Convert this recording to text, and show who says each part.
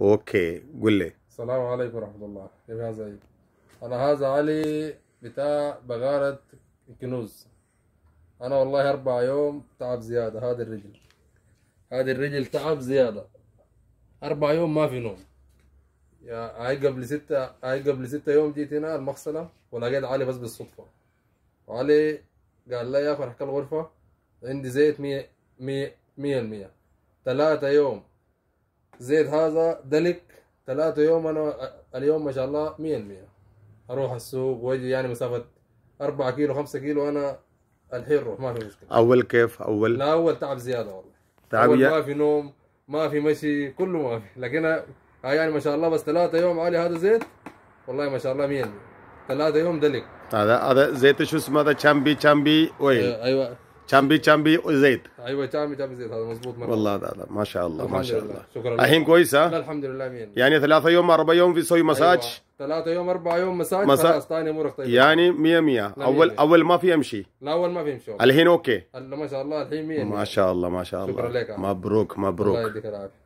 Speaker 1: اوكي قول لي
Speaker 2: السلام عليكم ورحمه الله كيف ازيك انا هذا علي بتاع بغارة الكنوز انا والله اربع يوم تعب زيادة هذه الرجل هذه الرجل تعب زيادة اربع يوم ما في نوم يا هاي قبل ستة هاي قبل ستة يوم جيت هنا المغسلة ولقيت علي بس بالصدفة وعلي قال لي يا اخي احكي الغرفة عندي زيت مية مية مية المية ثلاثة يوم زيت هذا دلك ثلاثة يوم أنا اليوم ما شاء الله مية مية أروح السوق وأجي يعني مسافة أربعة كيلو خمسة كيلو أنا الحين روح ما في مشكلة
Speaker 3: أول
Speaker 1: كيف أول؟
Speaker 2: لا أول تعب زيادة والله تعب أول ما في نوم ما في مشي كله ما في لكن آه يعني ما شاء الله بس ثلاثة يوم علي هذا زيت والله ما شاء الله مية ثلاثة يوم دلك
Speaker 3: هذا هذا زيت شو اسمه هذا تشامبي تشامبي وين؟ آه، أيوه تشامبي تشامبي زيد
Speaker 2: ايوه تشامبي تشامبي زيد هذا مضبوط مره
Speaker 3: والله هذا هذا ما شاء الله ما شاء الله شكرا الحين كويس ها؟ الحمد لله مين يعني ثلاثة يوم أربعة يوم في سوي أيوة. مساج أيوة.
Speaker 2: ثلاثة يوم أربعة يوم مساج مسا... خلاص ثاني أمورك طيبة يعني
Speaker 3: 100 100 أول مية. أول ما في أمشي لا أول ما في أمشي الحين أوكي
Speaker 2: ما شاء الله الحين 100 ما شاء
Speaker 3: الله ما شاء الله شكرا لك مبروك مبروك الله
Speaker 2: يديك العافية